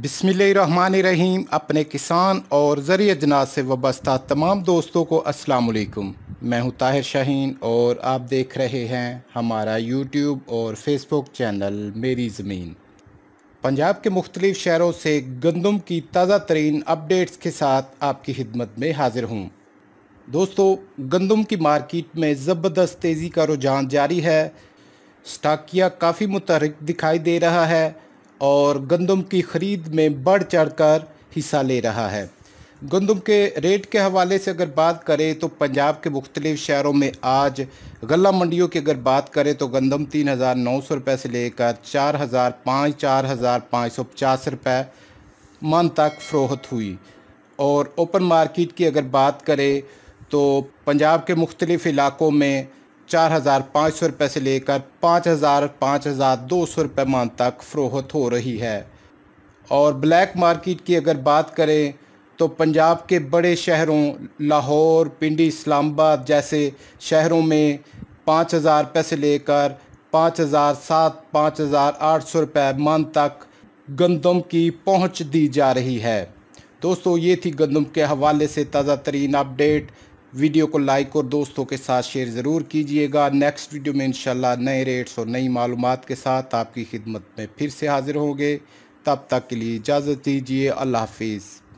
बिसमीम अपने किसान और ज़रिए जनाज से वाबस्ता तमाम दोस्तों को वालेकुम मैं हूं ताहिर शाहीन और आप देख रहे हैं हमारा यूट्यूब और फेसबुक चैनल मेरी ज़मीन पंजाब के मुख्तलिफ़ शहरों से गंदम की ताज़ा तरीन अपडेट्स के साथ आपकी खिदमत में हाजिर हूँ दोस्तों गंदम की मार्केट में ज़बरदस्त तेज़ी का रुझान जारी है स्टाकिया काफ़ी मुतहरक दिखाई दे रहा है और गंदम की ख़रीद में बढ़ चढ़कर हिस्सा ले रहा है गंदम के रेट के हवाले से अगर बात करें तो पंजाब के मुख्तलिफ शहरों में आज गला मंडियों की अगर बात करें तो गंदम तीन हज़ार नौ सौ रुपये से लेकर चार हज़ार पाँच चार हज़ार पाँच सौ पचास रुपये मन तक फ़रोहत हुई और ओपन मार्केट की अगर बात करें तो पंजाब के मुख्तलिफ़ इलाक़ों में चार हज़ार पाँच सौ रुपये से लेकर पाँच हज़ार पाँच हज़ार दो सौ रुपये मान तक फ़रोहत हो रही है और ब्लैक मार्केट की अगर बात करें तो पंजाब के बड़े शहरों लाहौर पिंडी इस्लामाबाद जैसे शहरों में पाँच हज़ार रुपये से लेकर पाँच हज़ार सात पाँच हज़ार आठ सौ रुपये मान तक गंदम की पहुंच दी जा रही है दोस्तों ये थी गंदम के हवाले से ताज़ा तरीन अपडेट वीडियो को लाइक और दोस्तों के साथ शेयर ज़रूर कीजिएगा नेक्स्ट वीडियो में इंशाल्लाह नए रेट्स और नई मालूम के साथ आपकी खिदमत में फिर से हाज़िर होंगे तब तक के लिए इजाज़त दीजिए अल्लाह हाफिज़